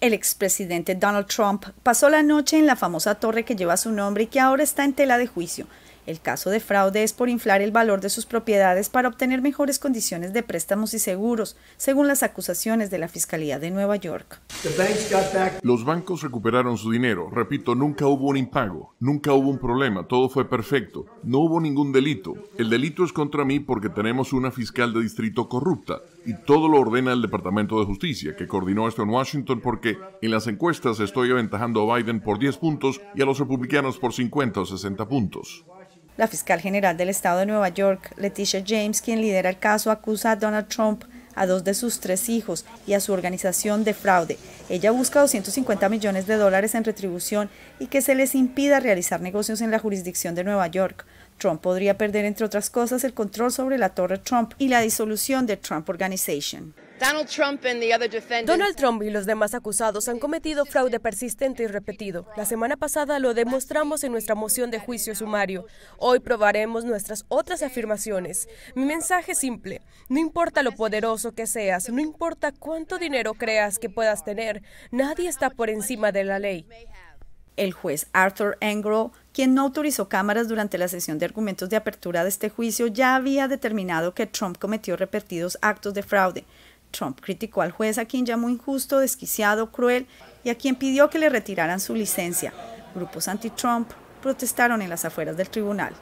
El expresidente Donald Trump pasó la noche en la famosa torre que lleva su nombre y que ahora está en tela de juicio el caso de fraude es por inflar el valor de sus propiedades para obtener mejores condiciones de préstamos y seguros, según las acusaciones de la Fiscalía de Nueva York. Los bancos recuperaron su dinero. Repito, nunca hubo un impago, nunca hubo un problema, todo fue perfecto. No hubo ningún delito. El delito es contra mí porque tenemos una fiscal de distrito corrupta y todo lo ordena el Departamento de Justicia, que coordinó esto en Washington porque en las encuestas estoy aventajando a Biden por 10 puntos y a los republicanos por 50 o 60 puntos. La fiscal general del estado de Nueva York, Leticia James, quien lidera el caso, acusa a Donald Trump, a dos de sus tres hijos y a su organización de fraude. Ella busca 250 millones de dólares en retribución y que se les impida realizar negocios en la jurisdicción de Nueva York. Trump podría perder, entre otras cosas, el control sobre la Torre Trump y la disolución de Trump Organization. Donald Trump y los demás acusados han cometido fraude persistente y repetido. La semana pasada lo demostramos en nuestra moción de juicio sumario. Hoy probaremos nuestras otras afirmaciones. Mi mensaje es simple. No importa lo poderoso que seas, no importa cuánto dinero creas que puedas tener, nadie está por encima de la ley. El juez Arthur Engro, quien no autorizó cámaras durante la sesión de argumentos de apertura de este juicio, ya había determinado que Trump cometió repetidos actos de fraude. Trump criticó al juez a quien llamó injusto, desquiciado, cruel y a quien pidió que le retiraran su licencia. Grupos anti-Trump protestaron en las afueras del tribunal.